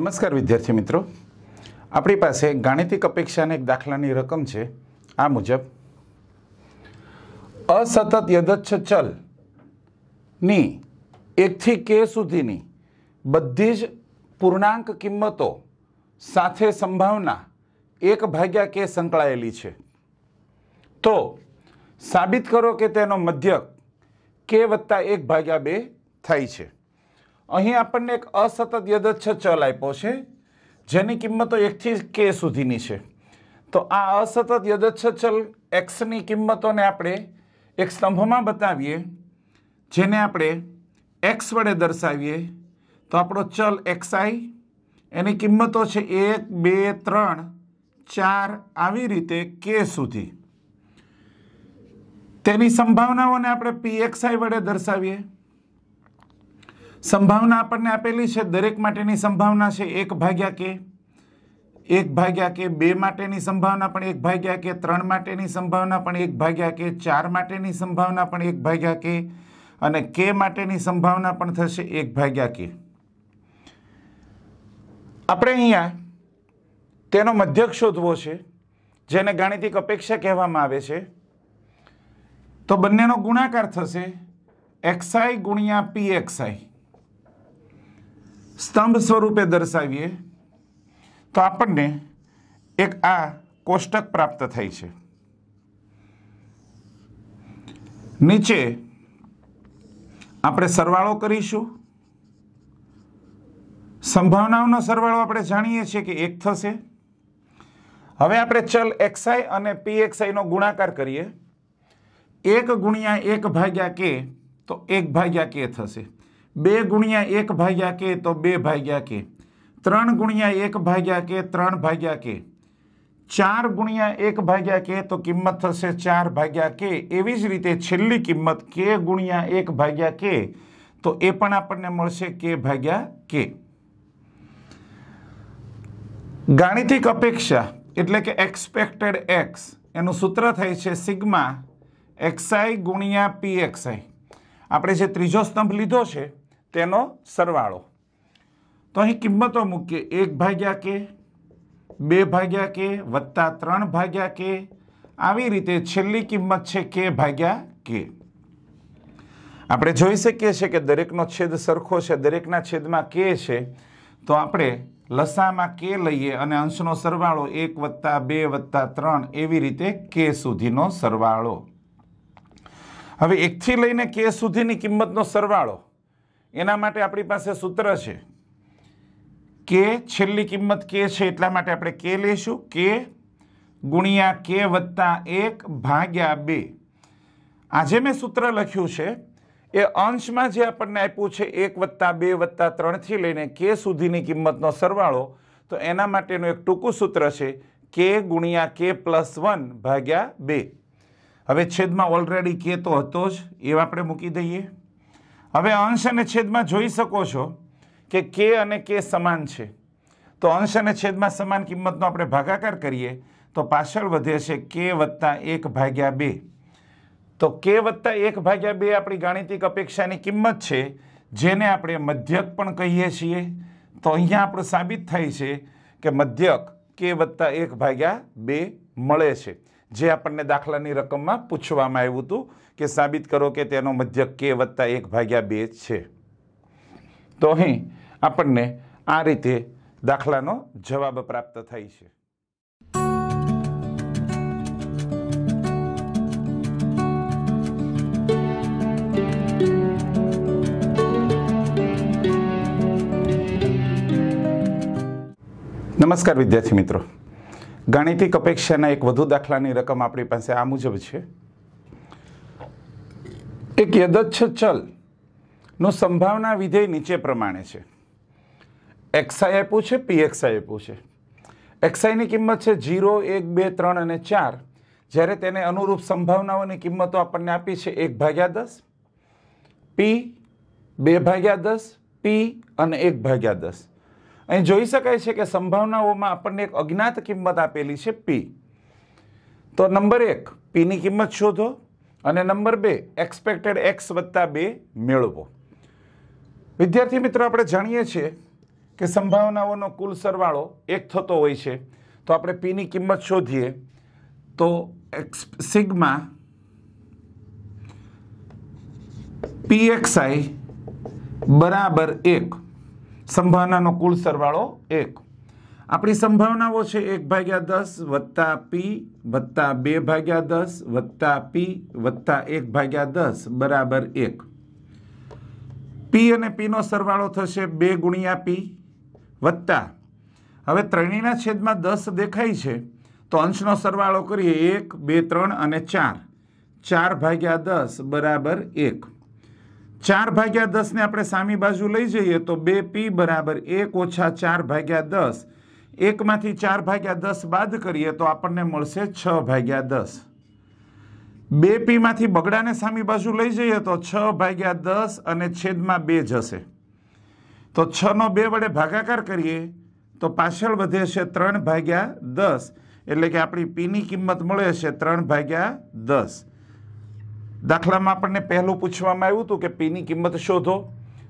નમસ્કાર વિદ્યાર્થી મિત્રો આપણી પાસે ગાણિતિક અપેક્ષાને એક દાખલાની રકમ છે આ મુજબ અસતત યદચ્છ ચલની એકથી કે સુધીની બધી જ પૂર્ણાંક કિંમતો સાથે સંભાવના એક ભાગ્યા કે સંકળાયેલી છે તો સાબિત કરો કે તેનો મધ્યક કે વત્તા એક ભાગ્યા બે થાય છે અહીં આપણને એક અસતત યદચ્છ ચલ આપ્યો છે જેની કિંમતો એકથી કે સુધીની છે તો આ અસતત યદચ્છ ચલ એક્સની કિંમતોને આપણે એક સ્તંભમાં બતાવીએ જેને આપણે એક્સ વડે દર્શાવીએ તો આપણો ચલ એક્સઆઈ એની કિંમતો છે એક બે ત્રણ ચાર આવી રીતે કે સુધી તેની સંભાવનાઓને આપણે પીએક્સઆઈ વડે દર્શાવીએ સંભાવના આપણને આપેલી છે દરેક માટેની સંભાવના છે એક ભાગ્યા કે એક ભાગ્યા કે બે માટેની સંભાવના પણ એક ભાગ્યા કે ત્રણ માટેની સંભાવના પણ એક ભાગ્યા કે ચાર માટેની સંભાવના પણ એક ભાગ્યા કે અને કે માટેની સંભાવના પણ થશે એક ભાગ્યા કે આપણે અહીંયા તેનો મધ્યક શોધવો છે જેને ગાણિતિક અપેક્ષા કહેવામાં આવે છે તો બંનેનો ગુણાકાર થશે એક્સઆઈ ગુણ્યા પી એક્સઆઈ સ્તંભ સ્વરૂપે દર્શાવીએ તો આપણને એક આ કોષ્ટક પ્રાપ્ત થાય છે નીચે આપણે સરવાળો કરીશું સંભાવનાઓનો સરવાળો આપણે જાણીએ છીએ કે એક થશે હવે આપણે ચલ એક્સઆઈ અને પી એક્સઆઈનો ગુણાકાર કરીએ એક ગુણ્યા એક ભાગ્યા કે તો એક ભાગ્યા કે થશે બે ગુણ્યા એક ભાગ્યા કે તો બે ભાગ્યા કે ત્રણ ગુણ્યા એક ભાગ્યા કે ત્રણ ભાગ્યા કે ચાર ગુણ્યા એક ભાગ્યા કે તો કિંમત થશે ચાર ભાગ્યા કે એવી જ રીતે છેલ્લી કિંમત કે ગુણ્યા એક ભાગ્યા કે તો એ પણ આપણને મળશે કે ભાગ્યા કે ગાણિતિક અપેક્ષા એટલે કે એક્સપેક્ટેડ એક્સ એનું સૂત્ર થાય છે સિગ્મા એક્સઆઈ ગુણ્યા પી પીએક્સઆઈ આપણે જે ત્રીજો સ્તંભ લીધો છે તેનો સરવાળો તો અહીં કિંમતો મૂકીએ એક ભાગ્યા કે બે ભાગ્યા કે વત્તા ત્રણ ભાગ્યા કે આવી રીતે છેલ્લી કિંમત છે કે ભાગ્યા કે આપણે જોઈ શકીએ છીએ કે દરેકનો છેદ સરખો છે દરેકના છેદમાં કે છે તો આપણે લસામાં કે લઈએ અને અંશનો સરવાળો એક વત્તા બે વત્તા ત્રણ એવી રીતે કે સુધીનો સરવાળો હવે એકથી લઈને કે સુધીની કિંમતનો સરવાળો એના માટે આપણી પાસે સૂત્ર છે કે છેલ્લી કિંમત કે છે એટલા માટે આપણે કે લઈશું કે ગુણ્યા કે વત્તા એક ભાગ્યા બે આજે મેં સૂત્ર લખ્યું છે એ અંશમાં જે આપણને આપ્યું છે એક વત્તા બે વત્તા ત્રણથી લઈને કે સુધીની કિંમતનો સરવાળો તો એના માટેનું એક ટૂંકું સૂત્ર છે કે ગુણ્યા કે પ્લસ વન ભાગ્યા બે હવે છેદમાં ઓલરેડી કે તો હતો જ એ આપણે મૂકી દઈએ હવે અંશ અને છેદમાં જોઈ શકો છો કે કે અને કે સમાન છે તો અંશ અને છેદમાં સમાન કિંમતનો આપણે ભાગાકાર કરીએ તો પાછળ વધે છે કે વત્તા એક ભાગ્યા બે તો કે વત્તા એક ભાગ્યા બે આપણી ગાણિતિક અપેક્ષાની કિંમત છે જેને આપણે મધ્યક પણ કહીએ છીએ તો અહીંયા આપણું સાબિત થાય છે કે મધ્યક કે વત્તા એક ભાગ્યા બે મળે છે જે આપણને દાખલાની રકમમાં પૂછવામાં આવ્યું હતું કે સાબિત કરો કે તેનો મધ્યક કે વત્તા એક ભાગ્યા બે છે તો અહીં આપણને આ રીતે દાખલાનો જવાબ પ્રાપ્ત થાય છે નમસ્કાર વિદ્યાર્થી મિત્રો ગાણિતિક અપેક્ષાના એક વધુ દાખલાની રકમ આપણી પાસે આ મુજબ છે એક યદચ્છ ચલનો સંભાવના વિધેય નીચે પ્રમાણે છે એક્સઆઈ આપ્યું છે પીએક્સઆઈ આપ્યું છે એક્સઆઈની કિંમત છે જીરો એક બે ત્રણ અને ચાર જ્યારે તેને અનુરૂપ સંભાવનાઓની કિંમતો આપણને આપી છે એક ભાગ્યા દસ પી બે ભાગ્યા દસ પી અને એક ભાગ્યા દસ અહીં જોઈ શકાય છે કે સંભાવનાઓમાં આપણને એક અજ્ઞાત કિંમત આપેલી છે પી તો નંબર એક પીની કિંમત શોધો અને નંબર બે એક્સપેક્ટેડ એક્સ વત્તા બે મેળવો વિદ્યાર્થી મિત્રો આપણે જાણીએ છીએ કે સંભાવનાઓનો કુલ સરવાળો એક થતો હોય છે તો આપણે પીની કિંમત શોધીએ તો એક્સ સિગ્મા પીએક્સઆઈ બરાબર એક સંભાવનાનો કુલ સરવાળો એક આપણી સંભાવનાઓ છે એક ભાગ્યા દસ વત્તા પી વત્તા બે ભાગ્યા દસ વત્તા પી વત્તા એક ભાગ્યા દસ બરાબર એક પી અને પીનો સરવાળો થશે બે ગુણ્યા પી વત્તા હવે ત્રણેયના છેદમાં દસ દેખાય છે તો અંશનો સરવાળો કરીએ એક બે ત્રણ અને ચાર ચાર ભાગ્યા દસ બરાબર એક ચાર ભાગ્યા દસને આપણે સામી બાજુ લઈ જઈએ તો બે પી બરાબર એક ઓછા ચાર ભાગ્યા દસ એકમાંથી ચાર ભાગ્યા દસ બાદ કરીએ તો આપણને મળશે છ ભાગ્યા દસ બે પીમાંથી બગડાને સામી બાજુ લઈ જઈએ તો છ ભાગ્યા દસ અને છેદમાં બે જશે તો છનો બે વડે ભાગાકાર કરીએ તો પાછળ વધે છે ત્રણ ભાગ્યા દસ એટલે કે આપણી પીની કિંમત મળે છે ત્રણ ભાગ્યા દસ દાખલામાં આપણને પહેલું પૂછવામાં આવ્યું હતું કે પીની કિંમત શોધો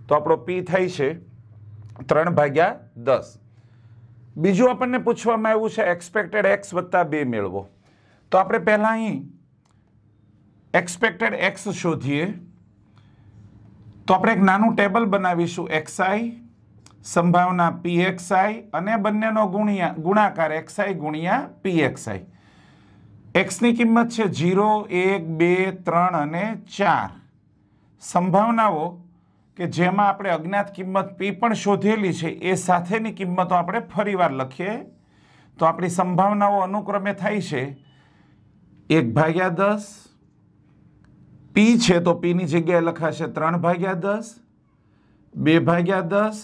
તો આપણો પી થાય છે ત્રણ ભાગ્યા દસ બીજું આપણને પૂછવામાં આવ્યું છે એક્સપેક્ટેડ એક્સ વત્તા બે મેળવો તો આપણે પહેલાં અહીં એક્સપેક્ટેડ એક્સ શોધીએ તો આપણે એક નાનું ટેબલ બનાવીશું એક્સઆઈ સંભાવના પીએક્સઆઈ અને બંનેનો ગુણ્યા ગુણાકાર એક્સઆઈ ગુણ્યા પીએક્સઆઈ એક્સની કિંમત છે ઝીરો એક બે ત્રણ અને ચાર સંભાવનાઓ કે જેમાં આપણે અજ્ઞાત કિંમત પી પણ શોધેલી છે એ સાથેની કિંમતો આપણે ફરીવાર લખીએ તો આપણી સંભાવનાઓ અનુક્રમે થાય છે એક ભાગ્યા દસ પી છે તો પીની જગ્યાએ લખાશે ત્રણ ભાગ્યા દસ બે ભાગ્યા દસ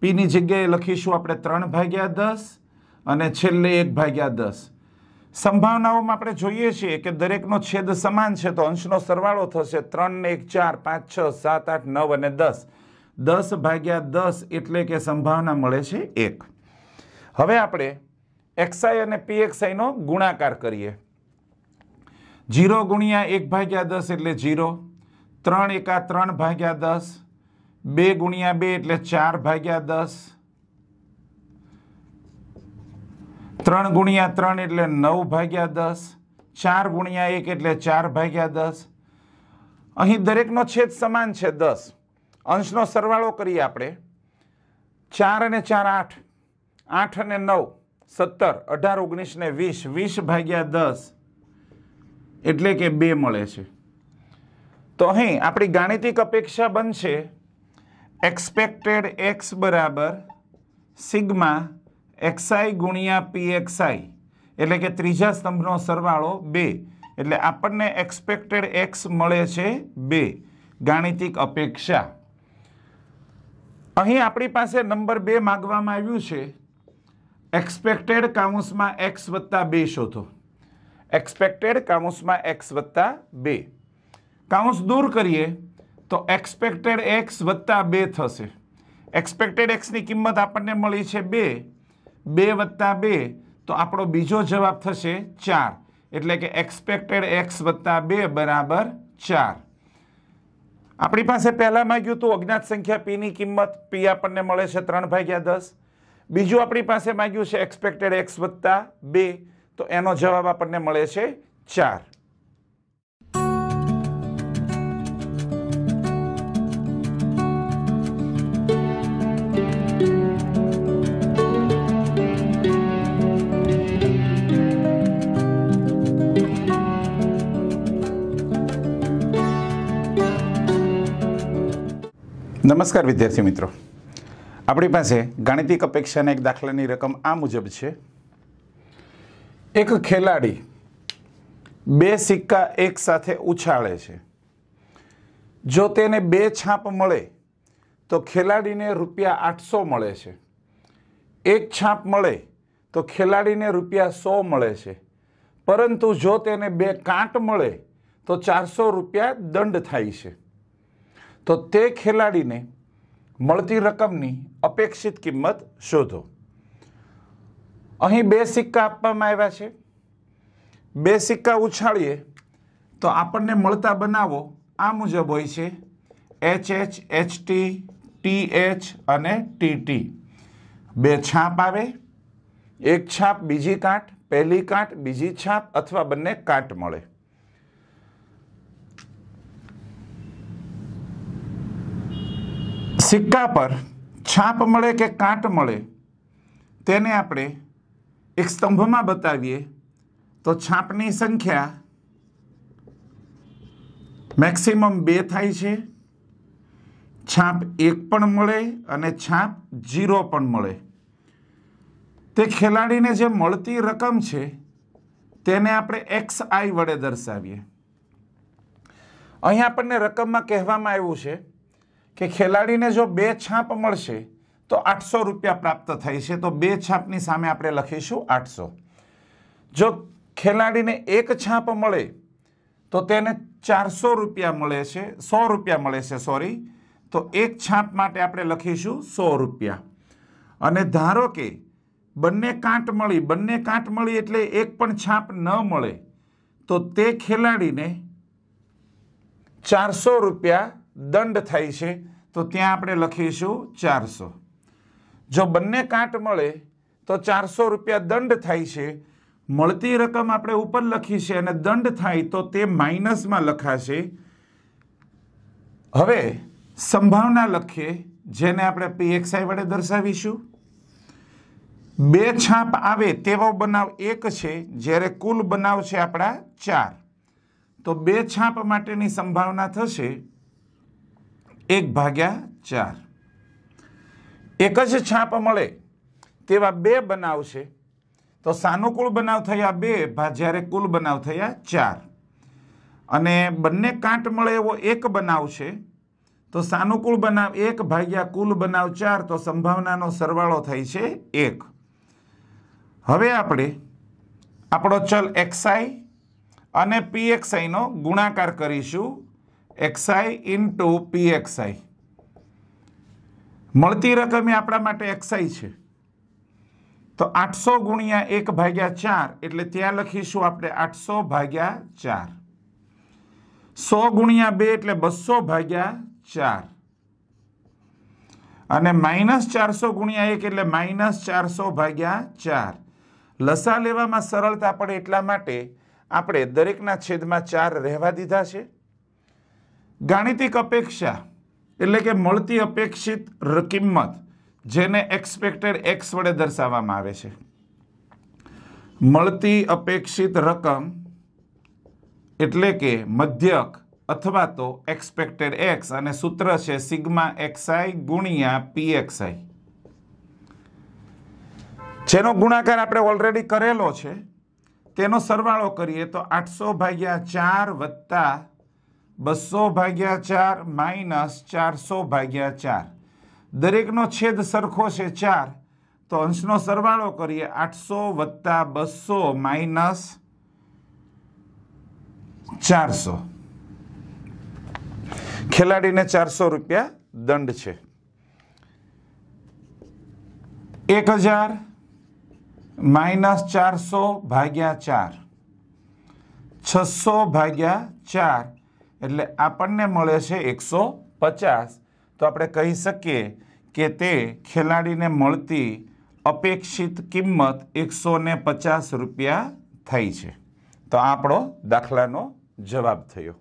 પીની જગ્યાએ લખીશું આપણે ત્રણ ભાગ્યા દસ અને છેલ્લે એક ભાગ્યા દસ સંભાવનાઓમાં આપણે જોઈએ છીએ કે દરેકનો છેદ સમાન છે તો અંશનો સરવાળો થશે ત્રણ એક ચાર પાંચ છ સાત આઠ નવ અને દસ દસ ભાગ્યા દસ એટલે કે સંભાવના મળે છે એક હવે આપણે એક્સઆઈ અને પી એક્સઆઈનો ગુણાકાર કરીએ જીરો ગુણ્યા એક ભાગ્યા દસ એટલે જીરો ત્રણ એકા ત્રણ ભાગ્યા દસ બે ગુણ્યા બે એટલે ચાર ભાગ્યા દસ ત્રણ ગુણ્યા ત્રણ એટલે નવ ભાગ્યા દસ ચાર ગુણ્યા એક એટલે ચાર ભાગ્યા દસ અહીં દરેકનો છેદ સમાન છે દસ અંશનો સરવાળો કરીએ આપણે ચાર અને ચાર આઠ આઠ અને નવ સત્તર અઢાર ઓગણીસ ને વીસ વીસ ભાગ્યા દસ એટલે કે બે મળે છે તો અહીં આપણી ગાણિતિક અપેક્ષા બનશે એક્સપેક્ટેડ એક્સ બરાબર સિગ્મા એક્સઆઈ ગુણ્યા પી એક્સઆઈ એટલે કે ત્રીજા સ્તંભનો સરવાળો બે એટલે આપણને એક્સપેક્ટેડ એક્સ મળે છે બે ગાણિતિક અપેક્ષા અહીં આપણી પાસે નંબર બે માગવામાં આવ્યું છે એક્સપેક્ટેડ કાઉન્સમાં એક્સ વત્તા બે શોધો એક્સપેક્ટેડ કાઉન્સમાં એક્સ વત્તા બે કાઉન્સ દૂર કરીએ તો એક્સપેક્ટેડ એક્સ વત્તા બે થશે એક્સપેક્ટેડ એક્સની કિંમત આપણને મળી છે બે બે વત્તા બે તો આપણો બીજો જવાબ થશે ચાર એટલે કે એક્સપેક્ટેડ એક્સ વત્તા બે બરાબર ચાર આપણી પાસે પહેલાં માગ્યું હતું અજ્ઞાત સંખ્યા પીની કિંમત પી આપણને મળે છે ત્રણ ભાગ્યા દસ બીજું આપણી પાસે માગ્યું છે એક્સપેક્ટેડ એક્સ વત્તા બે તો એનો જવાબ આપણને મળે છે ચાર નમસ્કાર વિદ્યાર્થી મિત્રો આપણી પાસે ગાણિતિક અપેક્ષાના એક દાખલાની રકમ આ મુજબ છે એક ખેલાડી બે સિક્કા એક સાથે ઉછાળે છે જો તેને બે છાપ મળે તો ખેલાડીને રૂપિયા આઠસો મળે છે એક છાપ મળે તો ખેલાડીને રૂપિયા સો મળે છે પરંતુ જો તેને બે કાંટ મળે તો ચારસો રૂપિયા દંડ થાય છે તો તે ખેલાડીને મળતી રકમની અપેક્ષિત કિંમત શોધો અહીં બે સિક્કા આપવામાં આવ્યા છે બે સિક્કા ઉછાળીએ તો આપણને મળતા બનાવો આ મુજબ હોય છે H H H T T H અને ટીટી બે છાપ આવે એક છાપ બીજી કાંટ પહેલી કાંટ બીજી છાપ અથવા બંને કાંટ મળે સિક્કા પર છાપ મળે કે કાંટ મળે તેને આપણે એક સ્તંભમાં બતાવીએ તો છાપની સંખ્યા મેક્સિમમ બે થાય છે છાપ એક પણ મળે અને છાપ જીરો પણ મળે તે ખેલાડીને જે મળતી રકમ છે તેને આપણે એક્સ આઈ વડે દર્શાવીએ અહીં આપણને રકમમાં કહેવામાં આવ્યું છે કે ખેલાડીને જો બે છાપ મળશે તો આઠસો રૂપિયા પ્રાપ્ત થાય છે તો બે છાપની સામે આપણે લખીશું આઠસો જો ખેલાડીને એક છાપ મળે તો તેને ચારસો રૂપિયા મળે છે સો રૂપિયા મળે છે સોરી તો એક છાપ માટે આપણે લખીશું સો રૂપિયા અને ધારો કે બંને કાંટ મળી બંને કાંટ મળી એટલે એક પણ છાપ ન મળે તો તે ખેલાડીને ચારસો રૂપિયા દંડ થાય છે તો ત્યાં આપણે લખીશું ચારસો જો બંને કાંટ મળે તો ચારસો રૂપિયા દંડ થાય છે મળતી રકમ આપણે ઉપર લખી છે અને દંડ થાય તો તે માઇનસમાં લખાશે હવે સંભાવના લખીએ જેને આપણે પીએક્સઆઈ વડે દર્શાવીશું બે છાપ આવે તેવો બનાવ એક છે જ્યારે કુલ બનાવ છે આપણા ચાર તો બે છાપ માટેની સંભાવના થશે એક ભાગ્યા ચાર એક જ છાપ મળે તેવા બે બનાવ છે તો સાનુકૂળ બનાવ થયા બે જ્યારે કુલ બનાવ થયા ચાર અને બંને કાંટ મળે એવો એક બનાવ છે તો સાનુકૂળ બનાવ એક ભાગ્યા કુલ બનાવ ચાર તો સંભાવનાનો સરવાળો થાય છે એક હવે આપણે આપણો ચલ એક્સઆઈ અને પી પીએક્સઆઈનો ગુણાકાર કરીશું એક્સઆઈ ઇન્ટુ પી એક્સઆઈ મળતી રકમ એ આપણા માટે એક્સઆઈ છે તો આઠસો ગુણ્યા એક ભાગ્યા ચાર એટલે ત્યાં લખીશું આપણે આઠસો ભાગ્યા ચાર સો ગુણ્યા બે એટલે બસો ભાગ્યા ચાર અને માઇનસ ચારસો ગુણ્યા એક એટલે માઇનસ ચારસો ભાગ્યા ચાર લસા લેવામાં સરળતા પડે એટલા માટે આપણે દરેકના છેદમાં ચાર રહેવા દીધા છે ગાણિતિક અપેક્ષા એટલે કે મળતી અપેક્ષિત કિંમત જેને એક્સપેક્ટેડ એક્સ વડે દર્શાવવામાં આવે છે મળતી અપેક્ષિત રકમ એટલે કે મધ્યક અથવા તો એક્સપેક્ટેડ એક્સ અને સૂત્ર છે સિગ્મા એક્સઆઈ ગુણ્યા પીએક્સઆઈ જેનો ગુણાકાર આપણે ઓલરેડી કરેલો છે તેનો સરવાળો કરીએ તો આઠસો ભાગ્યા ચાર વત્તા બસો ભાગ્યા ચાર માઇનસ ચારસો ભાગ્યા ચાર દરેકનો છેદ સરખો છે ચાર તો અંશનો સરવાળો કરીએ આઠસો વત્તા બસો માઇનસ ચારસો ખેલાડીને ચારસો રૂપિયા દંડ છે એક હજાર માઇનસ ચારસો ભાગ્યા ચાર છસો ભાગ્યા ચાર એટલે આપણને મળે છે એકસો પચાસ તો આપણે કહી શકીએ કે તે ખેલાડીને મળતી અપેક્ષિત કિંમત એકસો પચાસ રૂપિયા થઈ છે તો આપણો દાખલાનો જવાબ થયો